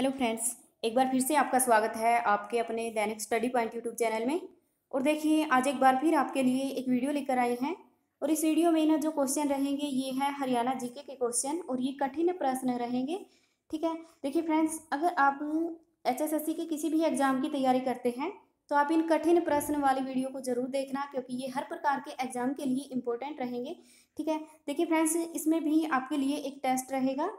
hello friends एक बार फिर से आपका स्वागत है आपके अपने दैनिक स्टडी पॉइंट यूट्यूब चैनल में और देखिए आज एक बार फिर आपके लिए एक वीडियो लेकर आए हैं और इस वीडियो में ना जो क्वेश्चन रहेंगे ये है हरियाणा जीके के क्वेश्चन और ये कठिन प्रश्न रहेंगे ठीक है देखिए फ्रेंड्स अगर आप एच के किसी भी एग्ज़ाम की तैयारी करते हैं तो आप इन कठिन प्रश्न वाली वीडियो को जरूर देखना क्योंकि ये हर प्रकार के एग्ज़ाम के लिए इम्पोर्टेंट रहेंगे ठीक है देखिए फ्रेंड्स इसमें भी आपके लिए एक टेस्ट रहेगा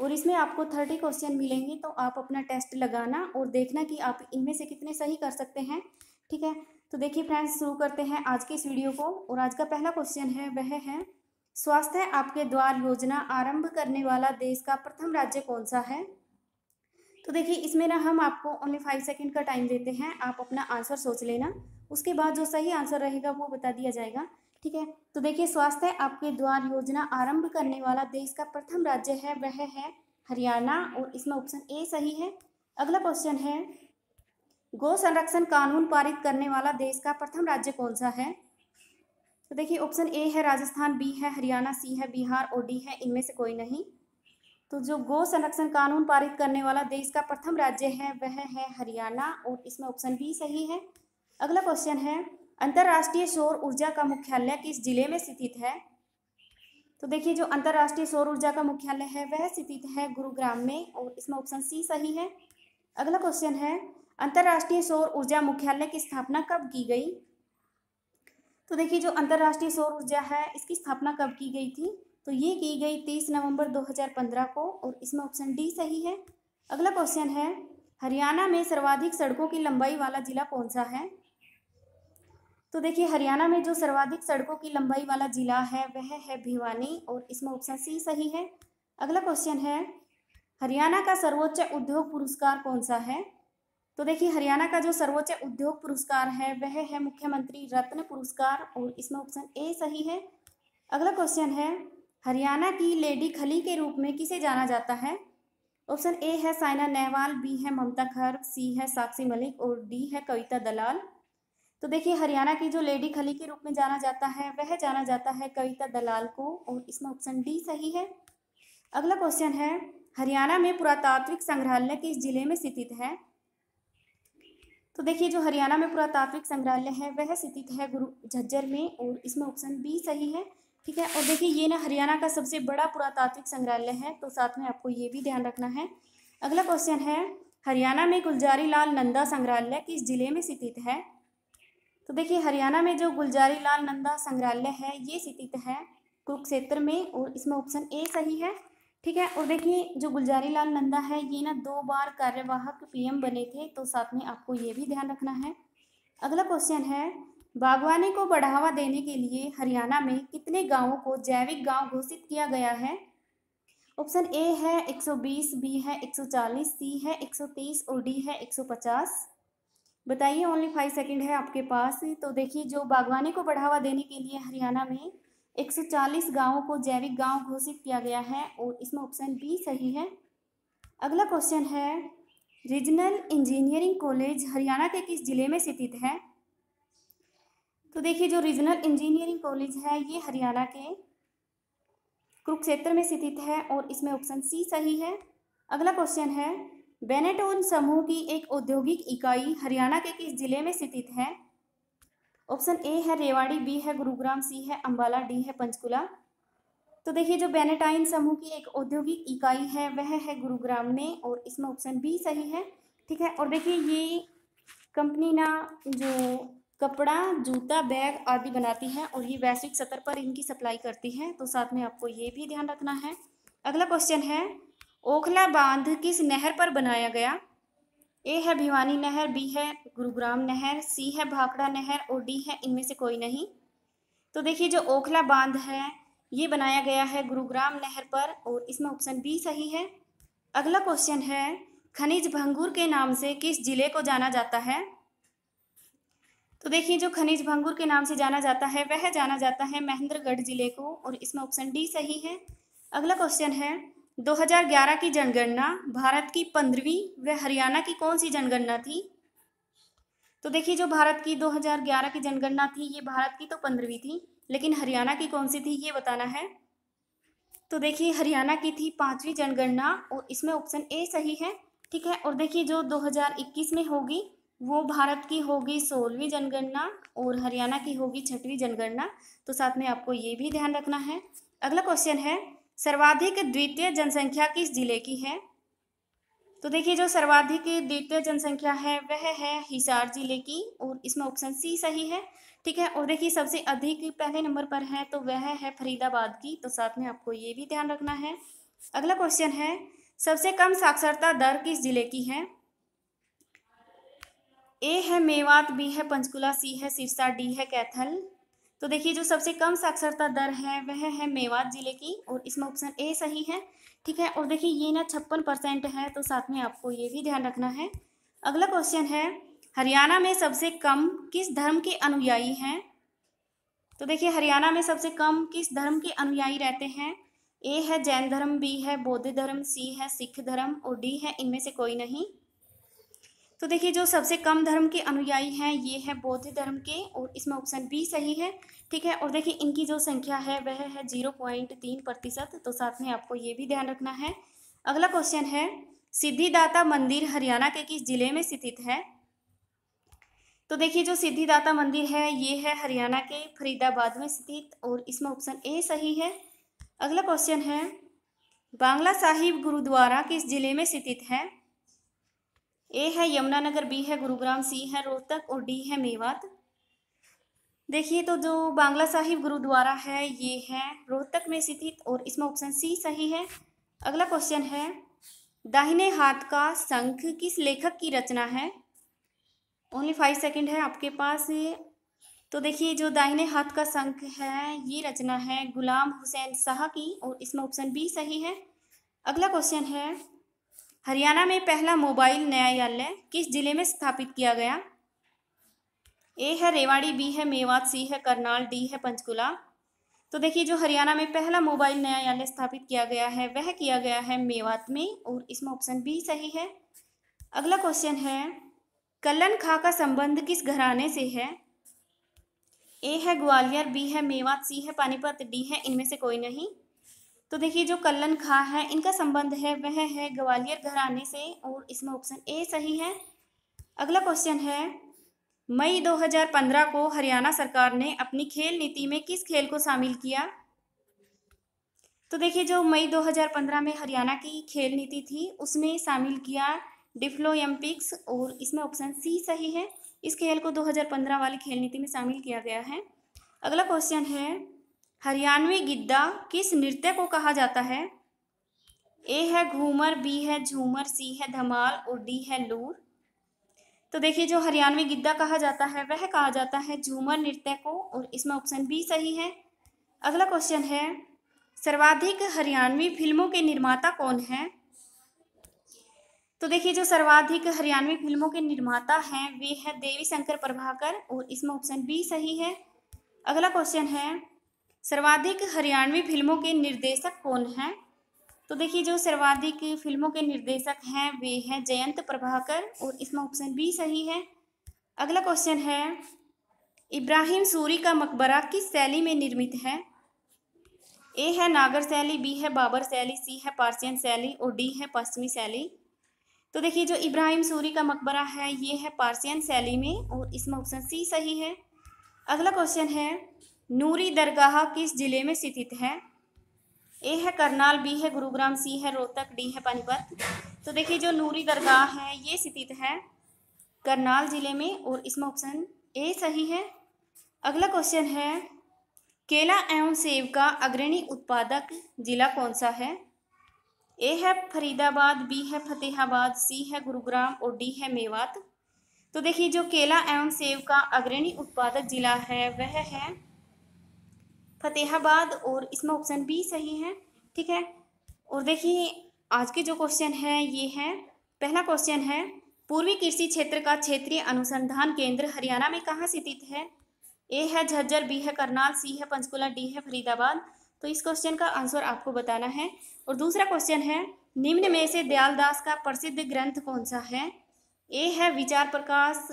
और इसमें आपको थर्टी क्वेश्चन मिलेंगे तो आप अपना टेस्ट लगाना और देखना कि आप इनमें से कितने सही कर सकते हैं ठीक है तो देखिए फ्रेंड्स शुरू करते हैं आज के इस वीडियो को और आज का पहला क्वेश्चन है वह है स्वास्थ्य आपके द्वार योजना आरंभ करने वाला देश का प्रथम राज्य कौन सा है तो देखिए इसमें ना हम आपको ओनली फाइव सेकेंड का टाइम देते हैं आप अपना आंसर सोच लेना उसके बाद जो सही आंसर रहेगा वो बता दिया जाएगा ठीक है तो देखिए स्वास्थ्य आपके द्वार योजना आरंभ करने वाला देश का प्रथम राज्य है वह है हरियाणा और इसमें ऑप्शन ए सही है अगला क्वेश्चन है गो संरक्षण कानून पारित करने वाला देश का प्रथम राज्य कौन सा है तो देखिए ऑप्शन ए है राजस्थान बी है हरियाणा सी है बिहार और डी है इनमें से कोई नहीं तो जो गो संरक्षण कानून पारित करने वाला देश का प्रथम राज्य है वह है हरियाणा और इसमें ऑप्शन बी सही है अगला क्वेश्चन है अंतर्राष्ट्रीय सौर ऊर्जा का मुख्यालय किस जिले में स्थित है तो देखिए जो अंतर्राष्ट्रीय सौर ऊर्जा का मुख्यालय है वह स्थित है गुरुग्राम में और इसमें ऑप्शन सी सही है अगला क्वेश्चन है अंतर्राष्ट्रीय सौर ऊर्जा मुख्यालय की स्थापना कब की गई तो देखिए जो अंतर्राष्ट्रीय सौर ऊर्जा है इसकी स्थापना कब की गई थी तो ये की गई तीस नवंबर 2015 को और इसमें ऑप्शन डी सही है अगला क्वेश्चन है हरियाणा में सर्वाधिक सड़कों की लंबाई वाला जिला कौन सा है तो देखिए हरियाणा में जो सर्वाधिक सड़कों की लंबाई वाला जिला है वह है भिवानी और इसमें ऑप्शन सी सही है अगला क्वेश्चन है हरियाणा का सर्वोच्च उद्योग पुरस्कार कौन सा है तो देखिए हरियाणा का जो सर्वोच्च उद्योग पुरस्कार है वह है मुख्यमंत्री रत्न पुरस्कार और इसमें ऑप्शन ए सही है अगला क्वेश्चन है हरियाणा की लेडी खली के रूप में किसे जाना जाता है ऑप्शन ए है साइना नेहवाल बी है ममता खर सी है साक्षी मलिक और डी है कविता दलाल तो देखिए हरियाणा की जो लेडी खली के रूप में जाना जाता है वह जाना जाता है कविता दलाल को और इसमें ऑप्शन डी सही है अगला क्वेश्चन है हरियाणा में पुरातात्विक संग्रहालय किस जिले में स्थित है तो देखिए जो हरियाणा में पुरातात्विक संग्रहालय है वह स्थित है गुरु झज्जर में और इसमें ऑप्शन बी सही है ठीक है और देखिए ये ना हरियाणा का सबसे बड़ा पुरातात्विक संग्रहालय है तो साथ में आपको ये भी ध्यान रखना है अगला क्वेश्चन है हरियाणा में गुलजारी लाल नंदा संग्रहालय किस जिले में स्थित है तो देखिए हरियाणा में जो गुलजारी लाल नंदा संग्रहालय है ये स्थित है कुरुक्षेत्र में और इसमें ऑप्शन ए सही है ठीक है और देखिए जो गुलजारी लाल नंदा है ये ना दो बार कार्यवाहक पीएम बने थे तो साथ में आपको ये भी ध्यान रखना है अगला क्वेश्चन है बागवानी को बढ़ावा देने के लिए हरियाणा में कितने गांवों को जैविक गांव घोषित किया गया है ऑप्शन ए है 120 बी है 140 सी है 130 और डी है 150 बताइए ओनली फाइव सेकेंड है आपके पास तो देखिए जो बागवानी को बढ़ावा देने के लिए हरियाणा में 140 गांवों को जैविक गांव घोषित किया गया है और इसमें ऑप्शन बी सही है अगला क्वेश्चन है रीजनल इंजीनियरिंग कॉलेज हरियाणा के किस ज़िले में स्थित है तो देखिए जो रीजनल इंजीनियरिंग कॉलेज है ये हरियाणा के कुरुक्षेत्र में स्थित है और इसमें ऑप्शन सी सही है अगला क्वेश्चन है बेनेटोन समूह की एक औद्योगिक इकाई हरियाणा के किस जिले में स्थित है ऑप्शन ए है रेवाड़ी बी है गुरुग्राम सी है अंबाला डी है पंचकुला तो देखिए जो बेनेटाइन समूह की एक औद्योगिक इकाई है वह है गुरुग्राम में और इसमें ऑप्शन बी सही है ठीक है और देखिए ये कंपनी ना जो कपड़ा जूता बैग आदि बनाती है और ये वैश्विक स्तर पर इनकी सप्लाई करती है तो साथ में आपको ये भी ध्यान रखना है अगला क्वेश्चन है ओखला बांध किस नहर पर बनाया गया ए है भिवानी नहर बी है गुरुग्राम नहर सी है भाखड़ा नहर और डी है इनमें से कोई नहीं तो देखिए जो ओखला बांध है ये बनाया गया है गुरुग्राम नहर पर और इसमें ऑप्शन बी सही है अगला क्वेश्चन है खनिज भंगूर के नाम से किस जिले को जाना जाता है तो देखिए जो खनिज भंगूर के नाम से जाना जाता है वह जाना जाता है महेंद्रगढ़ जिले को और इसमें ऑप्शन डी सही है अगला क्वेश्चन है 2011 की जनगणना भारत की पंद्रहवीं व हरियाणा की कौन सी जनगणना थी तो देखिए जो भारत की 2011 की जनगणना थी ये भारत की तो पंद्रहवीं थी लेकिन हरियाणा की कौन सी थी ये बताना है तो देखिए हरियाणा की थी पाँचवीं जनगणना और इसमें ऑप्शन ए सही है ठीक है और देखिए जो 2021 में होगी वो भारत की होगी सोलहवीं जनगणना और हरियाणा की होगी छठवीं जनगणना तो साथ में आपको ये भी ध्यान रखना है अगला क्वेश्चन है सर्वाधिक द्वितीय जनसंख्या किस जिले की है तो देखिए जो सर्वाधिक द्वितीय जनसंख्या है वह है हिसार जिले की और इसमें ऑप्शन सी सही है ठीक है और देखिए सबसे अधिक पहले नंबर पर है तो वह है फरीदाबाद की तो साथ में आपको ये भी ध्यान रखना है अगला क्वेश्चन है सबसे कम साक्षरता दर किस जिले की है ए है मेवात बी है पंचकुला सी है सिरसा डी है कैथल तो देखिए जो सबसे कम साक्षरता दर है वह है मेवात ज़िले की और इसमें ऑप्शन ए सही है ठीक है और देखिए ये ना छप्पन परसेंट है तो साथ में आपको ये भी ध्यान रखना है अगला क्वेश्चन है हरियाणा में सबसे कम किस धर्म के अनुयायी हैं तो देखिए हरियाणा में सबसे कम किस धर्म के अनुयायी रहते हैं ए है जैन धर्म बी है बौद्ध धर्म सी है सिख धर्म और डी है इनमें से कोई नहीं तो देखिए जो सबसे कम धर्म के अनुयायी हैं ये है बौद्ध धर्म के और इसमें ऑप्शन बी सही है ठीक है और देखिए इनकी जो संख्या है वह है जीरो पॉइंट तीन प्रतिशत तो साथ में आपको ये भी ध्यान रखना है अगला क्वेश्चन है सिद्धिदाता मंदिर हरियाणा के किस जिले में स्थित है तो देखिए जो सिद्धिदाता मंदिर है ये है हरियाणा के फरीदाबाद में स्थित और इसमें ऑप्शन ए सही है अगला क्वेश्चन है बांग्ला साहिब गुरुद्वारा किस जिले में स्थित है ए है यमुनानगर बी है गुरुग्राम सी है रोहतक और डी है मेवात देखिए तो जो बांग्ला साहिब गुरुद्वारा है ये है रोहतक में स्थित और इसमें ऑप्शन सी सही है अगला क्वेश्चन है दाहिने हाथ का संख किस लेखक की रचना है ओनली फाइव सेकंड है आपके पास तो देखिए जो दाहिने हाथ का संख है ये रचना है गुलाम हुसैन शाह की और इसमें ऑप्शन बी सही है अगला क्वेश्चन है हरियाणा में पहला मोबाइल न्यायालय किस जिले में स्थापित किया गया ए है रेवाड़ी बी है मेवात सी है करनाल डी है पंचकुला तो देखिए जो हरियाणा में पहला मोबाइल न्यायालय स्थापित किया गया है वह किया गया है मेवात में और इसमें ऑप्शन बी सही है अगला क्वेश्चन है कल्लन खां का संबंध किस घराने से है ए है ग्वालियर बी है मेवात सी है पानीपत डी है इनमें से कोई नहीं तो देखिए जो कल्लन खां है इनका संबंध है वह है ग्वालियर घराने से और इसमें ऑप्शन ए सही है अगला क्वेश्चन है मई 2015 को हरियाणा सरकार ने अपनी खेल नीति में किस खेल को शामिल किया तो देखिए जो मई 2015 में हरियाणा की खेल नीति थी उसमें शामिल किया डिफ्लोयम्पिक्स और इसमें ऑप्शन सी सही है इस खेल को 2015 वाली खेल नीति में शामिल किया गया है अगला क्वेश्चन है हरियाणवी गिद्दा किस नृत्य को कहा जाता है ए है घूमर बी है झूमर सी है धमाल और डी है लूर तो देखिए जो हरियाणवी गिद्दा कहा जाता है वह कहा जाता है झूमर नृत्य को और इसमें ऑप्शन बी सही है अगला क्वेश्चन है सर्वाधिक हरियाणवी फिल्मों के निर्माता कौन है तो देखिए जो सर्वाधिक हरियाणवी फिल्मों के निर्माता हैं वे है देवी शंकर प्रभाकर और इसमें ऑप्शन बी सही है अगला क्वेश्चन है सर्वाधिक हरियाणवी फिल्मों के निर्देशक कौन हैं तो देखिए जो सर्वाधिक फिल्मों के निर्देशक हैं वे हैं जयंत प्रभाकर और इसमें ऑप्शन बी सही है अगला क्वेश्चन है इब्राहिम सूरी का मकबरा किस शैली में निर्मित है ए है नागर शैली बी है बाबर शैली सी है पार्सियन शैली और डी है पश्चिमी शैली तो देखिए जो इब्राहिम सूरी का मकबरा है ये है पार्सियन शैली में और इसमें ऑप्शन सी सही है अगला क्वेश्चन है नूरी दरगाह किस जिले में स्थित है ए है करनाल बी है गुरुग्राम सी है रोहतक डी है पानीपत तो देखिए जो नूरी दरगाह है ये स्थित है करनाल जिले में और इसमें ऑप्शन ए सही है अगला क्वेश्चन है केला एवं सेब का अग्रणी उत्पादक जिला कौन सा है ए है फरीदाबाद बी है फतेहाबाद सी है गुरुग्राम और डी है मेवात तो देखिए जो केला एवं सेब का अग्रणी उत्पादक जिला है वह है फतेहाबाद और इसमें ऑप्शन बी सही है ठीक है और देखिए आज के जो क्वेश्चन है ये है पहला क्वेश्चन है पूर्वी कृषि क्षेत्र का क्षेत्रीय अनुसंधान केंद्र हरियाणा में कहाँ स्थित है ए है झज्जर बी है करनाल सी है पंचकुला डी है फरीदाबाद तो इस क्वेश्चन का आंसर आपको बताना है और दूसरा क्वेश्चन है निम्न में से दयालदास का प्रसिद्ध ग्रंथ कौन सा है ए है विचार प्रकाश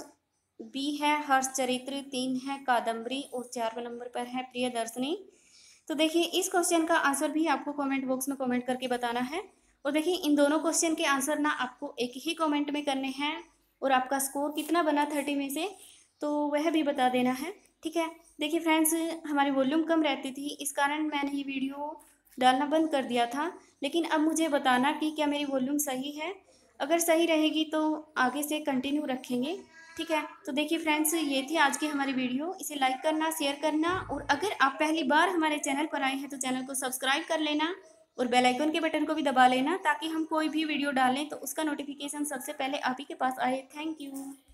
बी है हर्ष चरित्र तीन है कादम्बरी और चार नंबर पर है प्रिय दर्शनी तो देखिए इस क्वेश्चन का आंसर भी आपको कमेंट बॉक्स में कमेंट करके बताना है और देखिए इन दोनों क्वेश्चन के आंसर ना आपको एक ही कमेंट में करने हैं और आपका स्कोर कितना बना थर्टी में से तो वह भी बता देना है ठीक है देखिए फ्रेंड्स हमारी वॉल्यूम कम रहती थी इस कारण मैंने ये वीडियो डालना बंद कर दिया था लेकिन अब मुझे बताना कि क्या मेरी वॉल्यूम सही है अगर सही रहेगी तो आगे से कंटिन्यू रखेंगे ठीक है तो देखिए फ्रेंड्स ये थी आज की हमारी वीडियो इसे लाइक करना शेयर करना और अगर आप पहली बार हमारे चैनल पर आए हैं तो चैनल को सब्सक्राइब कर लेना और बेल आइकन के बटन को भी दबा लेना ताकि हम कोई भी वीडियो डालें तो उसका नोटिफिकेशन सबसे पहले आप ही के पास आए थैंक यू